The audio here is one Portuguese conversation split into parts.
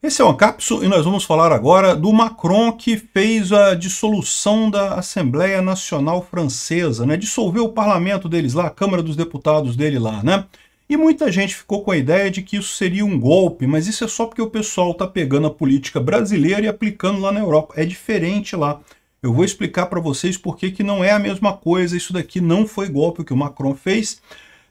Esse é o Ancapso e nós vamos falar agora do Macron que fez a dissolução da Assembleia Nacional Francesa, né? Dissolveu o parlamento deles lá, a Câmara dos Deputados dele lá, né? E muita gente ficou com a ideia de que isso seria um golpe, mas isso é só porque o pessoal está pegando a política brasileira e aplicando lá na Europa. É diferente lá. Eu vou explicar para vocês por que, que não é a mesma coisa, isso daqui não foi golpe o que o Macron fez.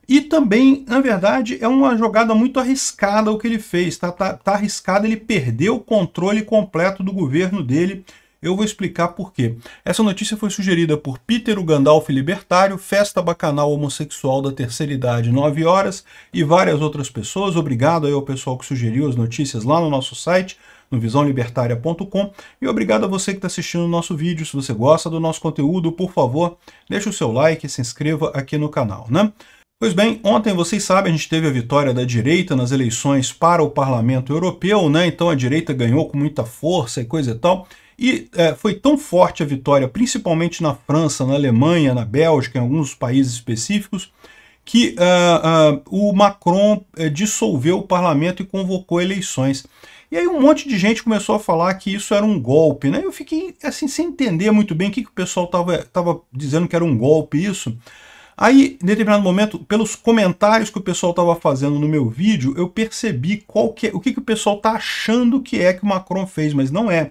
E também, na verdade, é uma jogada muito arriscada o que ele fez. Está tá, tá arriscado, ele perdeu o controle completo do governo dele. Eu vou explicar por quê. Essa notícia foi sugerida por Peter o Gandalf Libertário, Festa Bacanal Homossexual da Terceira Idade, 9 horas, e várias outras pessoas. Obrigado aí ao pessoal que sugeriu as notícias lá no nosso site, no visãolibertaria.com. E obrigado a você que está assistindo o nosso vídeo. Se você gosta do nosso conteúdo, por favor, deixe o seu like e se inscreva aqui no canal, né? Pois bem, ontem vocês sabem, a gente teve a vitória da direita nas eleições para o Parlamento Europeu, né? Então a direita ganhou com muita força e coisa e tal. E é, foi tão forte a vitória, principalmente na França, na Alemanha, na Bélgica, em alguns países específicos, que uh, uh, o Macron uh, dissolveu o parlamento e convocou eleições. E aí um monte de gente começou a falar que isso era um golpe, né? Eu fiquei assim sem entender muito bem o que, que o pessoal estava tava dizendo que era um golpe isso. Aí, em determinado momento, pelos comentários que o pessoal estava fazendo no meu vídeo, eu percebi qual que é, o que, que o pessoal está achando que é que o Macron fez, mas não é.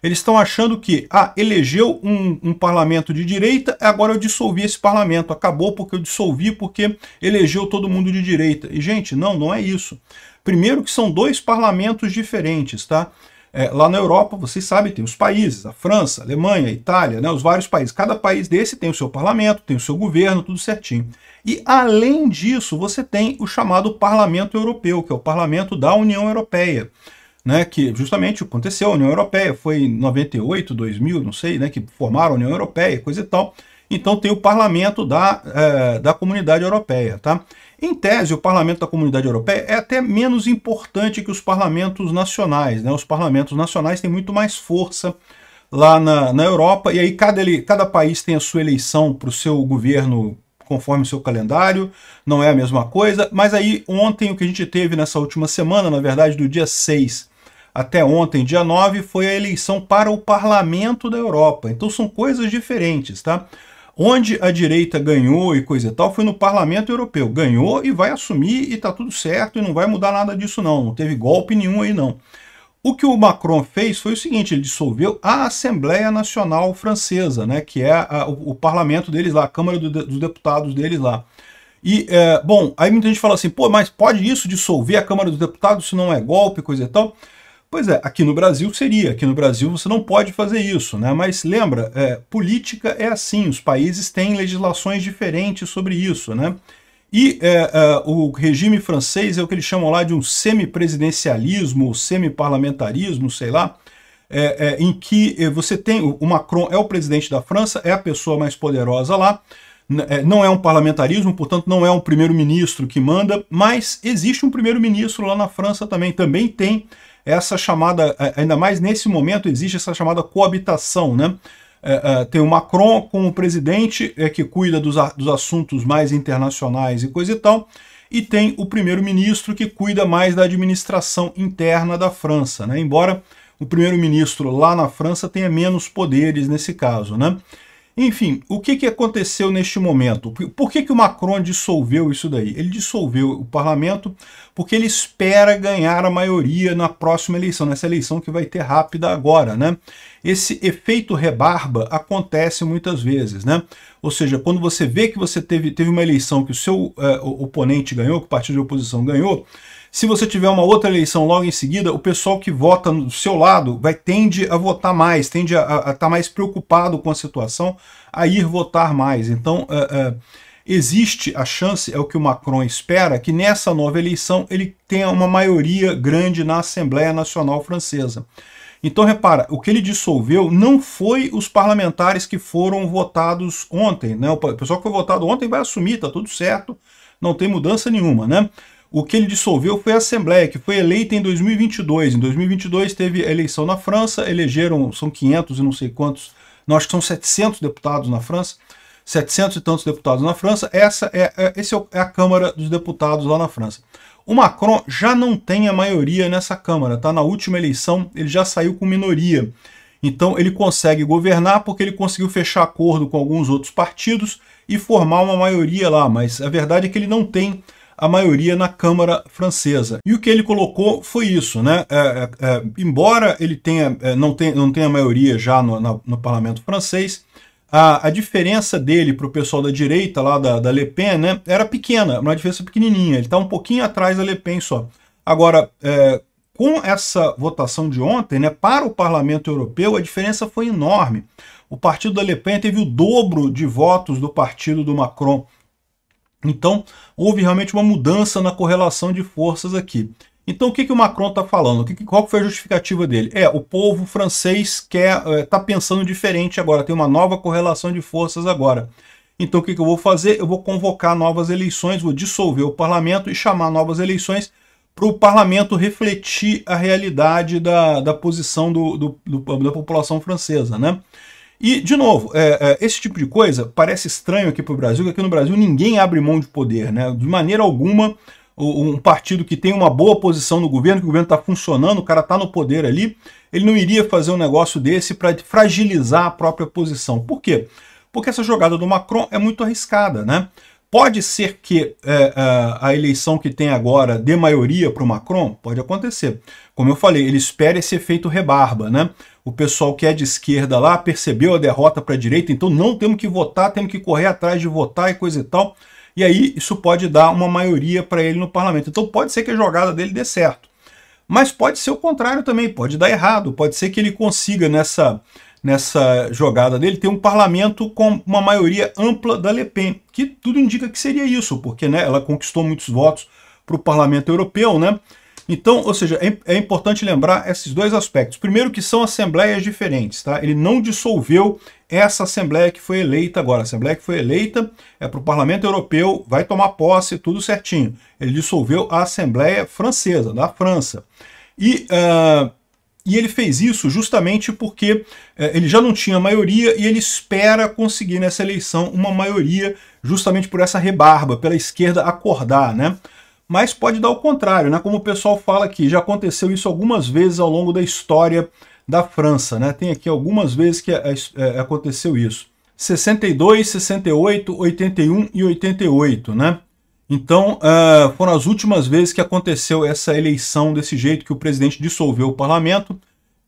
Eles estão achando que, ah, elegeu um, um, parlamento de direita, agora eu dissolvi esse parlamento, acabou porque eu dissolvi porque elegeu todo mundo de direita. E, gente, não, não é isso. Primeiro que são dois parlamentos diferentes, tá? É, lá na Europa, vocês sabem, tem os países, a França, a Alemanha, a Itália, né, os vários países. Cada país desse tem o seu parlamento, tem o seu governo, tudo certinho. E além disso, você tem o chamado Parlamento Europeu, que é o Parlamento da União Europeia. Né, que justamente aconteceu, a União Europeia foi em 98, 2000, não sei, né, que formaram a União Europeia, coisa e tal. Então tem o parlamento da, é, da comunidade europeia. Tá? Em tese, o parlamento da comunidade europeia é até menos importante que os parlamentos nacionais. Né? Os parlamentos nacionais têm muito mais força lá na, na Europa, e aí cada, ele, cada país tem a sua eleição para o seu governo conforme o seu calendário, não é a mesma coisa, mas aí ontem o que a gente teve nessa última semana, na verdade do dia 6 até ontem, dia 9, foi a eleição para o Parlamento da Europa. Então são coisas diferentes, tá? Onde a direita ganhou e coisa e tal foi no Parlamento Europeu. Ganhou e vai assumir e tá tudo certo e não vai mudar nada disso não. Não teve golpe nenhum aí não. O que o Macron fez foi o seguinte, ele dissolveu a Assembleia Nacional Francesa, né, que é a, o, o, parlamento deles lá, a Câmara do, dos Deputados deles lá. E, é, bom, aí muita gente fala assim, pô, mas pode isso dissolver a Câmara dos Deputados se não é golpe, coisa e tal? Pois é, aqui no Brasil seria, aqui no Brasil você não pode fazer isso, né? Mas lembra, é, política é assim, os países têm legislações diferentes sobre isso, né? E é, é, o regime francês é o que eles chamam lá de um semipresidencialismo ou semiparlamentarismo, sei lá, é, é, em que é, você tem, o Macron é o presidente da França, é a pessoa mais poderosa lá, não é um parlamentarismo, portanto não é um primeiro-ministro que manda, mas existe um primeiro-ministro lá na França também, também tem essa chamada, é, ainda mais nesse momento, existe essa chamada coabitação, né? É, é, tem o Macron como presidente, é, que cuida dos, a, dos assuntos mais internacionais e coisa e tal, e tem o primeiro-ministro, que cuida mais da administração interna da França, né? Embora o primeiro-ministro lá na França tenha menos poderes nesse caso, né? Enfim, o que, que aconteceu neste momento? Por que, que o Macron dissolveu isso daí? Ele dissolveu o parlamento porque ele espera ganhar a maioria na próxima eleição, nessa eleição que vai ter rápida agora, né? Esse efeito rebarba acontece muitas vezes, né? Ou seja, quando você vê que você teve, teve uma eleição que o seu uh, oponente ganhou, que o partido de oposição ganhou, se você tiver uma outra eleição logo em seguida, o pessoal que vota do seu lado vai tende a votar mais, tende a estar tá mais preocupado com a situação, a ir votar mais. Então, uh, uh, existe a chance, é o que o Macron espera, que nessa nova eleição ele tenha uma maioria grande na Assembleia Nacional Francesa. Então, repara, o que ele dissolveu não foi os parlamentares que foram votados ontem. Né? O pessoal que foi votado ontem vai assumir, está tudo certo, não tem mudança nenhuma. né? o que ele dissolveu foi a Assembleia, que foi eleita em 2022. Em 2022 teve eleição na França, elegeram, são 500 e não sei quantos, não, acho que são 700 deputados na França, 700 e tantos deputados na França, essa é, é, essa é, é a Câmara dos Deputados lá na França. O Macron já não tem a maioria nessa Câmara, tá? Na última eleição ele já saiu com minoria. Então ele consegue governar porque ele conseguiu fechar acordo com alguns outros partidos e formar uma maioria lá, mas a verdade é que ele não tem a maioria na Câmara Francesa. E o que ele colocou foi isso, né? É, é, é embora ele tenha, é, não, tenha, não tenha maioria já no, na, no parlamento francês, a, a, diferença dele para o pessoal da direita, lá da, da Le Pen, né, era pequena, uma diferença pequenininha. Ele está um pouquinho atrás da Le Pen só. Agora, é, com essa votação de ontem, né, para o parlamento europeu, a diferença foi enorme. O partido da Le Pen teve o dobro de votos do partido do Macron então, houve realmente uma mudança na correlação de forças aqui. Então, o que, que o Macron está falando? qual foi a justificativa dele? É, o povo francês está é, pensando diferente agora, tem uma nova correlação de forças agora. Então, o que, que eu vou fazer? Eu vou convocar novas eleições, vou dissolver o parlamento e chamar novas eleições para o parlamento refletir a realidade da, da posição do, do, do, da população francesa, né? E, de novo, é, é, esse tipo de coisa parece estranho aqui para o Brasil, que aqui no Brasil ninguém abre mão de poder, né? De maneira alguma, um partido que tem uma boa posição no governo, que o governo está funcionando, o cara está no poder ali, ele não iria fazer um negócio desse para fragilizar a própria posição. Por quê? Porque essa jogada do Macron é muito arriscada, né? Pode ser que é, é a eleição que tem agora dê maioria para o Macron? Pode acontecer. Como eu falei, ele espera esse efeito rebarba, né? o pessoal que é de esquerda lá percebeu a derrota para a direita, então não temos que votar, temos que correr atrás de votar e coisa e tal. E aí isso pode dar uma maioria para ele no parlamento. Então pode ser que a jogada dele dê certo. Mas pode ser o contrário também, pode dar errado, pode ser que ele consiga nessa, nessa jogada dele ter um parlamento com uma maioria ampla da Le Pen, que tudo indica que seria isso, porque né, ela conquistou muitos votos para o parlamento europeu, né? Então, ou seja, é, é, importante lembrar esses dois aspectos. Primeiro que são assembleias diferentes, tá? Ele não dissolveu essa Assembleia que foi eleita agora. A Assembleia que foi eleita é para o Parlamento Europeu, vai tomar posse, tudo certinho. Ele dissolveu a Assembleia Francesa, da França. E, uh, e ele fez isso justamente porque uh, ele já não tinha maioria e ele espera conseguir nessa eleição uma maioria justamente por essa rebarba, pela esquerda acordar, né? mas pode dar o contrário, né? Como o pessoal fala aqui, já aconteceu isso algumas vezes ao longo da história da França, né? Tem aqui algumas vezes que é, é, é, aconteceu isso. 62, 68, 81 e 88, né? Então, uh, foram as últimas vezes que aconteceu essa eleição desse jeito, que o presidente dissolveu o parlamento.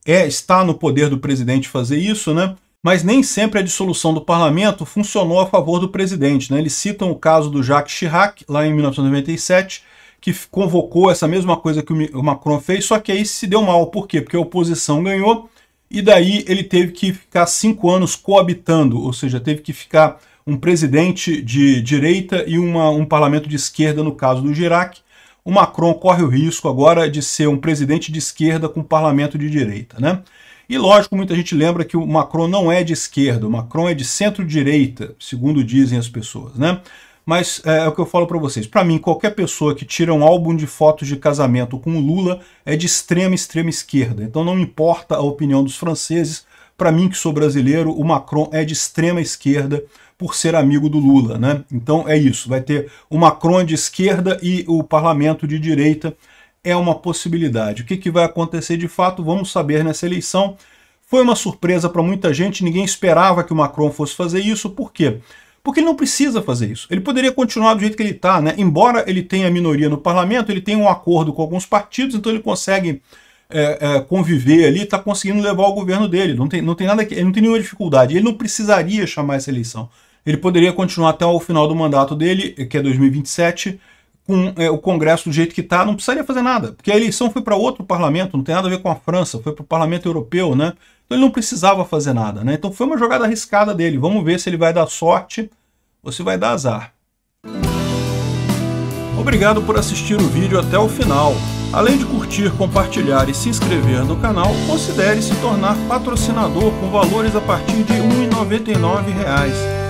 É, está no poder do presidente fazer isso, né? Mas nem sempre a dissolução do parlamento funcionou a favor do presidente. Né? Eles citam o caso do Jacques Chirac, lá em 1997, que convocou essa mesma coisa que o Macron fez, só que aí se deu mal. Por quê? Porque a oposição ganhou e daí ele teve que ficar cinco anos coabitando, ou seja, teve que ficar um presidente de direita e uma, um parlamento de esquerda, no caso do Girac. O Macron corre o risco agora de ser um presidente de esquerda com um parlamento de direita, né? E lógico, muita gente lembra que o Macron não é de esquerda, o Macron é de centro-direita, segundo dizem as pessoas, né? mas é, é o que eu falo para vocês. Para mim, qualquer pessoa que tira um álbum de fotos de casamento com o Lula é de extrema, extrema esquerda. Então não importa a opinião dos franceses, para mim que sou brasileiro, o Macron é de extrema esquerda por ser amigo do Lula, né? Então é isso, vai ter o Macron de esquerda e o parlamento de direita é uma possibilidade. O que, que vai acontecer de fato, vamos saber nessa eleição. Foi uma surpresa para muita gente, ninguém esperava que o Macron fosse fazer isso, por quê? Porque ele não precisa fazer isso. Ele poderia continuar do jeito que ele está, né? Embora ele tenha minoria no parlamento, ele tem um acordo com alguns partidos, então ele consegue é, é, conviver ali, está conseguindo levar o governo dele. Não tem, não tem nada que, ele não tem nenhuma dificuldade. Ele não precisaria chamar essa eleição. Ele poderia continuar até o final do mandato dele, que é 2027, com é, o Congresso do jeito que está, não precisaria fazer nada, porque a eleição foi para outro parlamento, não tem nada a ver com a França, foi para o parlamento europeu, né? Então ele não precisava fazer nada, né? Então foi uma jogada arriscada dele. Vamos ver se ele vai dar sorte ou se vai dar azar. Obrigado por assistir o vídeo até o final. Além de curtir, compartilhar e se inscrever no canal, considere se tornar patrocinador com valores a partir de R$ 1,99